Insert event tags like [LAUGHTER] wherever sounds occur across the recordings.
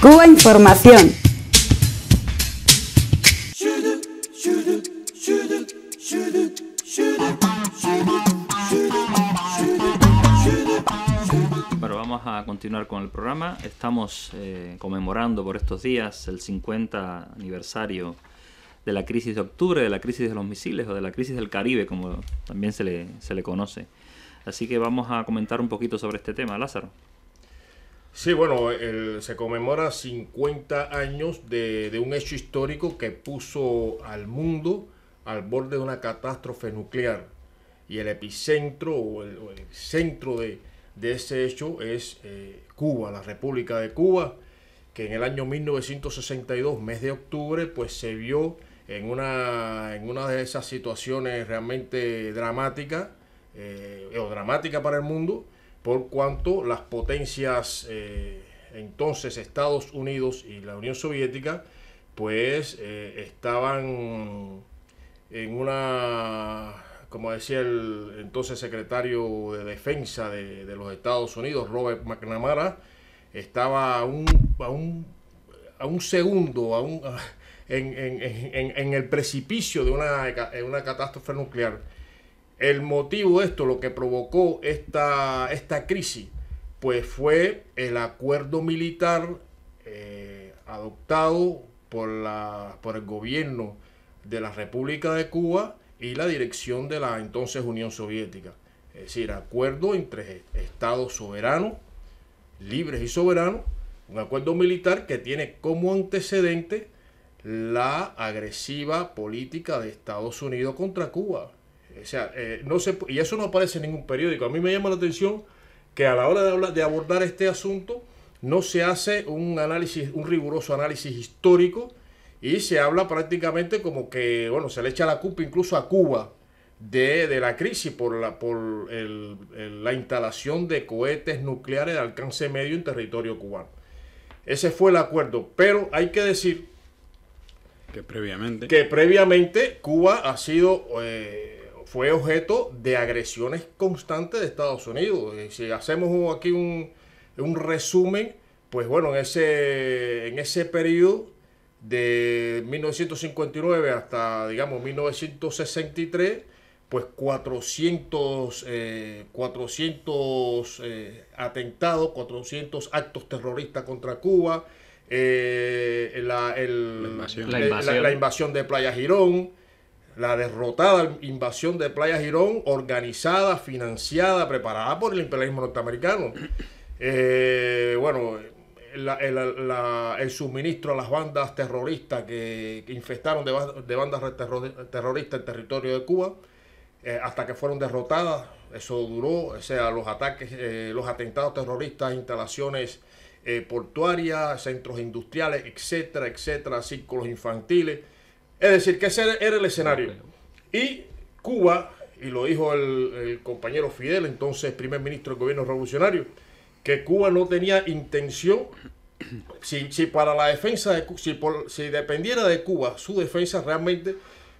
Cuba Información. Bueno, vamos a continuar con el programa. Estamos eh, conmemorando por estos días el 50 aniversario de la crisis de octubre, de la crisis de los misiles o de la crisis del Caribe, como también se le, se le conoce. Así que vamos a comentar un poquito sobre este tema, Lázaro. Sí, bueno, el, se conmemora 50 años de, un hecho histórico que puso al mundo al borde de una catástrofe nuclear. Y el epicentro o el, centro de, ese hecho es eh, Cuba, la República de Cuba, que en el año 1962, mes de octubre, pues se vio en una, en una de esas situaciones realmente dramáticas, eh, o dramática para el mundo, por cuanto las potencias eh, entonces Estados Unidos y la Unión Soviética pues eh, estaban en una, como decía el entonces secretario de Defensa de, los Estados Unidos, Robert McNamara, estaba a un, segundo, en, el precipicio de una, una catástrofe nuclear. El motivo de esto, lo que provocó esta, esta crisis, pues fue el acuerdo militar eh, adoptado por, la, por el gobierno de la República de Cuba y la dirección de la entonces Unión Soviética. Es decir, acuerdo entre estados soberanos, libres y soberanos, un acuerdo militar que tiene como antecedente la agresiva política de Estados Unidos contra Cuba sea, eh, no y eso no aparece en ningún periódico. A mí me llama la atención que a la hora de, abordar este asunto no se hace un análisis, un riguroso análisis histórico y se habla prácticamente como que, bueno, se le echa la culpa incluso a Cuba de, la crisis por, la, por la instalación de cohetes nucleares de alcance medio en territorio cubano. Ese fue el acuerdo, pero hay que decir que previamente, que previamente Cuba ha sido... Eh, fue objeto de agresiones constantes de Estados Unidos. Eh, si hacemos aquí un, un resumen, pues bueno, en ese, en ese periodo de 1959 hasta, digamos, 1963, pues 400, 400 eh, eh, atentados, 400 actos terroristas contra Cuba, la, invasión. de Playa Girón, la derrotada invasión de Playa Girón, organizada, financiada, preparada por el imperialismo norteamericano. [COUGHS] Eh, bueno, el, suministro a las bandas terroristas que, infestaron de, bandas terroristas el territorio de Cuba, eh, hasta que fueron derrotadas, eso duró, o sea, los ataques, eh, los atentados terroristas, instalaciones portuarias, centros industriales, etcétera, etcétera, círculos infantiles. Es decir, que ese era el escenario. Y Cuba, y lo dijo el, compañero Fidel, entonces primer ministro del gobierno revolucionario, que Cuba no tenía intención, si, para la defensa de si, dependiera de Cuba su defensa, realmente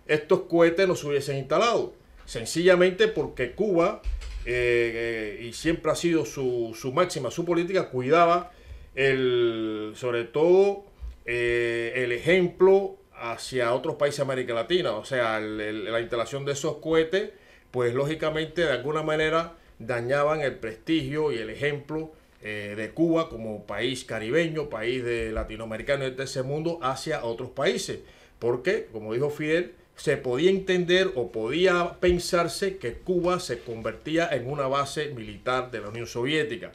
estos cohetes no se hubiesen instalado. Sencillamente porque Cuba, eh, eh, y siempre ha sido su, máxima, su política, cuidaba el, sobre todo eh, el ejemplo hacia otros países de América Latina. O sea, la instalación de esos cohetes, pues lógicamente de alguna manera dañaban el prestigio y el ejemplo eh, de Cuba como país caribeño, país de latinoamericano y de ese mundo hacia otros países. Porque, como dijo Fidel, se podía entender o podía pensarse que Cuba se convertía en una base militar de la Unión Soviética.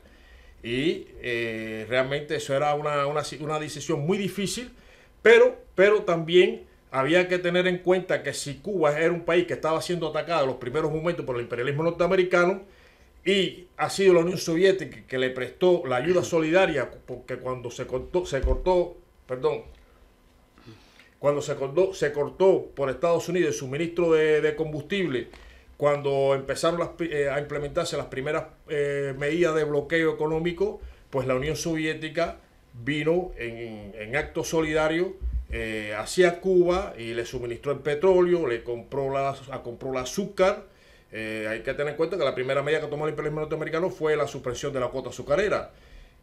Y eh, realmente eso era una, una decisión muy difícil pero, también había que tener en cuenta que si Cuba era un país que estaba siendo atacado en los primeros momentos por el imperialismo norteamericano, y ha sido la Unión Soviética que le prestó la ayuda [LAUGHS] solidaria, porque cuando se cortó, se cortó, perdón, cuando se cortó, se cortó por Estados Unidos el suministro de, combustible, cuando empezaron eh, a implementarse las primeras eh, medidas de bloqueo económico, pues la Unión Soviética vino en, acto solidario eh, hacia Cuba y le suministró el petróleo, le compró la, ah, compró el azúcar. Eh, hay que tener en cuenta que la primera medida que tomó el imperio norteamericano fue la suspensión de la cuota azucarera.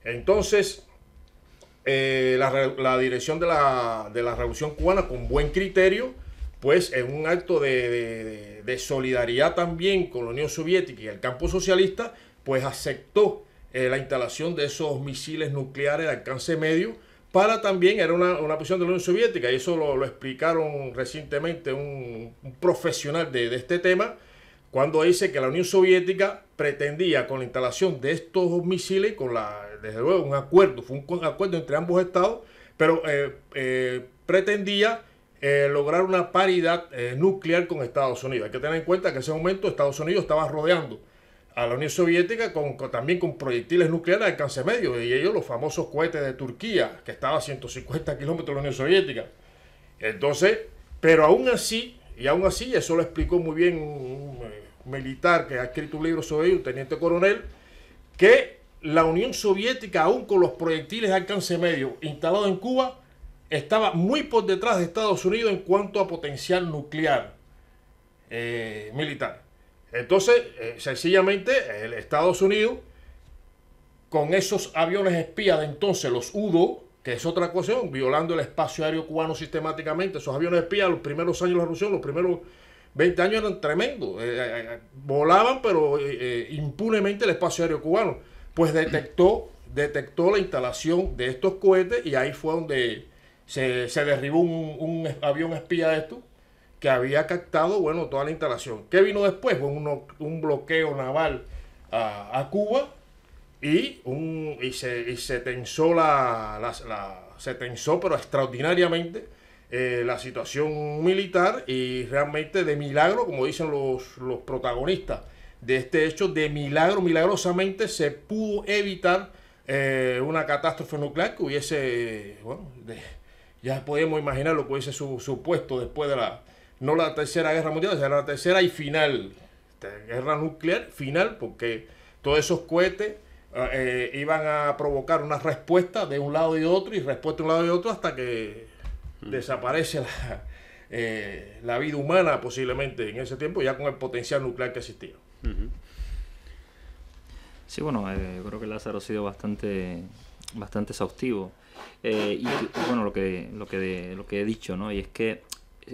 Entonces, eh, la, dirección de la, Revolución Cubana, con buen criterio, pues en un acto de, de solidaridad también con la Unión Soviética y el campo socialista, pues aceptó eh, la instalación de esos misiles nucleares de alcance medio, para también, era una, una posición de la Unión Soviética, y eso lo, explicaron recientemente un, profesional de, este tema, cuando dice que la Unión Soviética pretendía con la instalación de estos misiles, con la, desde luego un acuerdo, fue un acuerdo entre ambos estados, pero eh, eh, pretendía lograr una paridad nuclear con Estados Unidos. Hay que tener en cuenta que en ese momento Estados Unidos estaba rodeando a la Unión Soviética con, también con proyectiles nucleares de alcance medio, y ellos los famosos cohetes de Turquía, que estaba a 150 kilómetros de la Unión Soviética. Entonces, pero aún así, y aún así, eso lo explicó muy bien un, eh, militar que ha escrito un libro sobre ello, un teniente coronel, que la Unión Soviética, aún con los proyectiles de alcance medio instalados en Cuba, estaba muy por detrás de Estados Unidos en cuanto a potencial nuclear eh, militar. Entonces, eh, sencillamente, Estados Unidos, con esos aviones espías de entonces, los UDO, que es otra cuestión, violando el espacio aéreo cubano sistemáticamente, esos aviones espías, los primeros años de la revolución, los primeros 20 años eran tremendos, eh, eh, volaban pero impunemente el espacio aéreo cubano, pues detectó, [CLEARS THROAT] detectó la instalación de estos cohetes y ahí fue donde se, derribó un, un avión espía de estos que había captado, bueno, toda la instalación. ¿Qué vino después? Fue un, bloqueo naval a, Cuba y, un, y, se, tensó la, se tensó pero extraordinariamente eh, la situación militar y realmente de milagro como dicen los, protagonistas de este hecho de milagro milagrosamente se pudo evitar eh, una catástrofe nuclear que hubiese eh, bueno ya podemos imaginar lo que hubiese supuesto después de la no la tercera guerra mundial, sino la tercera y final. Guerra nuclear final, porque todos esos cohetes eh, eh, iban a provocar una respuesta de un lado y otro, y respuesta de un lado y de otro, hasta que hmm. desaparece [LAUGHS] eh, la, vida humana posiblemente en ese tiempo, ya con el potencial nuclear que existía. Sí, bueno, yo creo que Lázaro ha sido bastante, bastante exhaustivo. y bueno, lo que, lo, que, lo que he dicho, ¿no? Y es que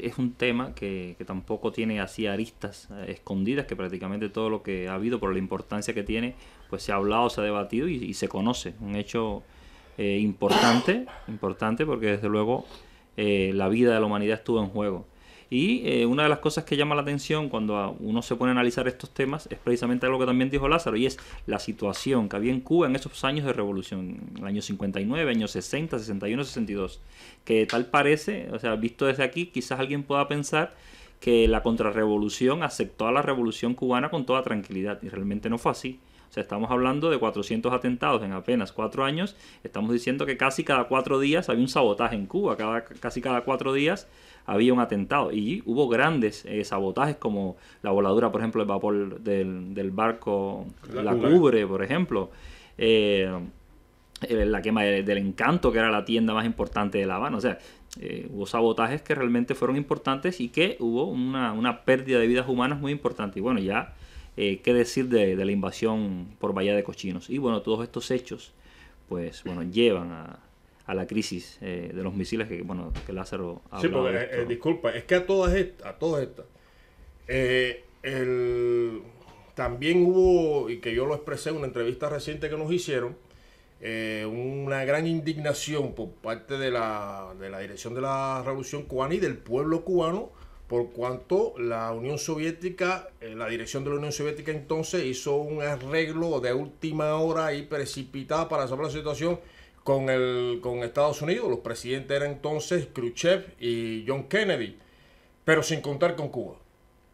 es un tema que, tampoco tiene así aristas eh, escondidas, que prácticamente todo lo que ha habido por la importancia que tiene, pues se ha hablado, se ha debatido y, se conoce. Un hecho eh, importante, importante porque desde luego eh, la vida de la humanidad estuvo en juego. Y eh, una de las cosas que llama la atención cuando uno se pone a analizar estos temas es precisamente algo que también dijo Lázaro, y es la situación que había en Cuba en esos años de revolución, el año 59, años 60, 61, 62, que tal parece, o sea, visto desde aquí, quizás alguien pueda pensar que la contrarrevolución aceptó a la revolución cubana con toda tranquilidad, y realmente no fue así. O sea, estamos hablando de 400 atentados en apenas cuatro años. Estamos diciendo que casi cada cuatro días había un sabotaje en Cuba, cada, casi cada cuatro días había un atentado. Y hubo grandes eh, sabotajes como la voladura, por ejemplo, del vapor del, del barco La, Cubre. por ejemplo. Eh, la quema del, encanto, que era la tienda más importante de La Habana. O sea, eh, hubo sabotajes que realmente fueron importantes y que hubo una, una pérdida de vidas humanas muy importante. Y bueno, ya eh, qué decir de, la invasión por Bahía de Cochinos. Y bueno, todos estos hechos, pues bueno, llevan a, la crisis eh, de los misiles que, bueno, que Lázaro Sí, porque, eh, disculpa, es que a todas estas, a todas estas, también hubo, y que yo lo expresé en una entrevista reciente que nos hicieron, una gran indignación por parte de la, de la dirección de la Revolución Cubana y del pueblo cubano por cuanto la Unión Soviética, eh, la dirección de la Unión Soviética entonces hizo un arreglo de última hora y precipitada para resolver la situación con, con Estados Unidos. Los presidentes eran entonces Khrushchev y John Kennedy, pero sin contar con Cuba.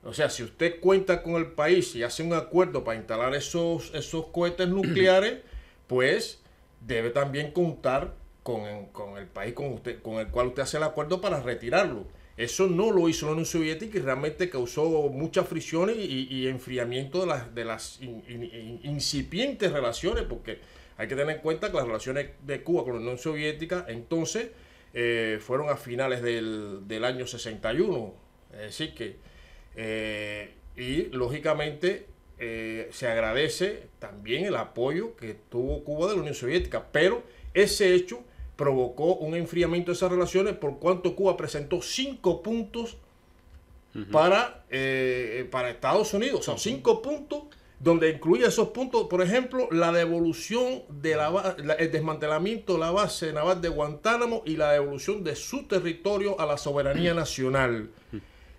O sea, si usted cuenta con el país y hace un acuerdo para instalar esos, esos cohetes [CLEARS THROAT] nucleares, pues debe también contar con, el país con, usted, con el cual usted hace el acuerdo para retirarlo. Eso no lo hizo la Unión Soviética y realmente causó muchas fricciones y, enfriamiento de las, de las incipientes relaciones, porque hay que tener en cuenta que las relaciones de Cuba con la Unión Soviética entonces eh, fueron a finales del, año 61. Es que, eh, y lógicamente eh, se agradece también el apoyo que tuvo Cuba de la Unión Soviética, pero ese hecho provocó un enfriamiento de esas relaciones por cuanto Cuba presentó cinco puntos eh, eh, para, Estados Unidos. O sea, cinco puntos donde incluye esos puntos, por ejemplo, la devolución de la, el desmantelamiento de la base naval de Guantánamo y la devolución de su territorio a la soberanía [CLEARS THROAT] nacional.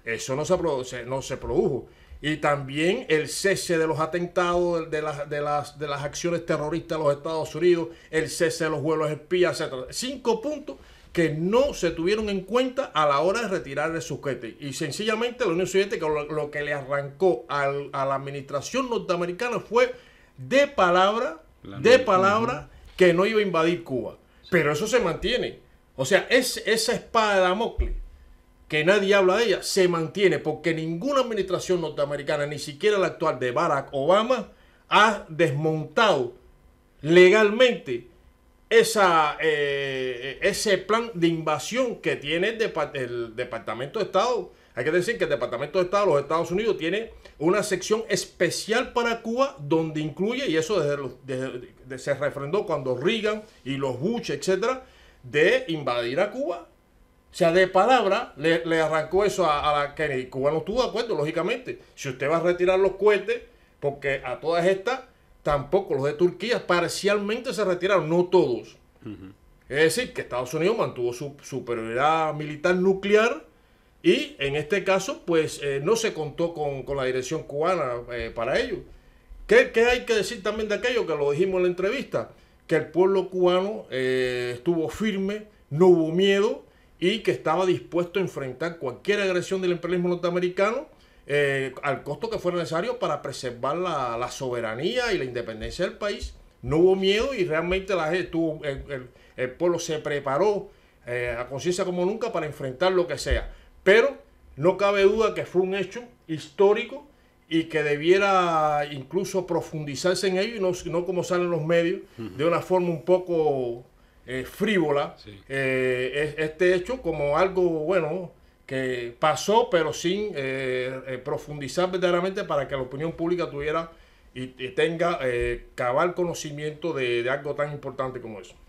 Eso no se, no se produjo y también el cese de los atentados, de las, las, de las acciones terroristas de los Estados Unidos, el cese de los vuelos espías, etc. Cinco puntos que no se tuvieron en cuenta a la hora de retirar su sujeto. Y sencillamente la Unión Soviética lo, que le arrancó a la administración norteamericana fue de palabra, de palabra, que no iba a invadir Cuba. Pero eso se mantiene. O sea, es, esa espada de Damocles que nadie habla de ella, se mantiene porque ninguna administración norteamericana, ni siquiera la actual de Barack Obama, ha desmontado legalmente esa, eh, ese plan de invasión que tiene el, Departamento de Estado. Hay que decir que el Departamento de Estado de los Estados Unidos tiene una sección especial para Cuba donde incluye, y eso se refrendó cuando Reagan y los Bush, etcétera, de invadir a Cuba o sea, de palabra le, arrancó eso a, la Kennedy. Cuba no estuvo de acuerdo, lógicamente. Si usted va a retirar los cohetes, porque a todas estas, tampoco los de Turquía parcialmente se retiraron, no todos. Es decir, que Estados Unidos mantuvo su superioridad militar nuclear y en este caso, pues eh, no se contó con, la dirección cubana eh, para ello. ¿Qué, hay que decir también de aquello que lo dijimos en la entrevista? Que el pueblo cubano eh, estuvo firme, no hubo miedo y que estaba dispuesto a enfrentar cualquier agresión del imperialismo norteamericano eh, al costo que fuera necesario para preservar la, soberanía y la independencia del país. No hubo miedo y realmente la gente el, pueblo se preparó eh, a conciencia como nunca para enfrentar lo que sea. Pero no cabe duda que fue un hecho histórico y que debiera incluso profundizarse en ello y no, no como salen los medios, de una forma un poco eh, frívola eh, este hecho como algo bueno que pasó pero sin eh, profundizar verdaderamente para que la opinión pública tuviera y, tenga cabal conocimiento de algo tan importante como eso.